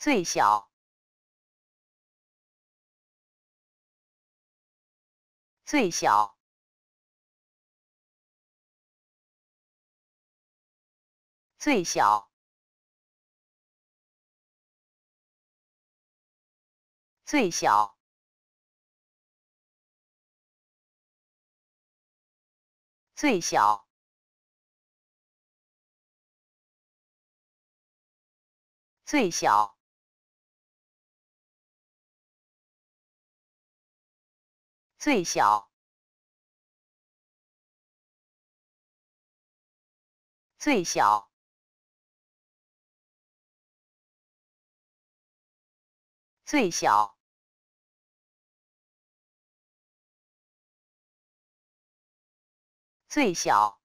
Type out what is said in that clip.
最小，最小，最小，最小，最小，最小。最小，最小，最小，最小。